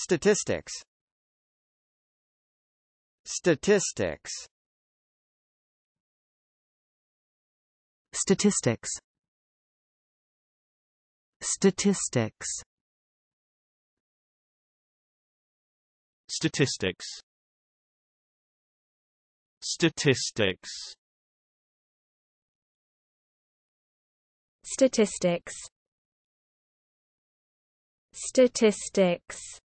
Statistics Statistics Statistics Statistics Statistics Statistics Statistics Statistics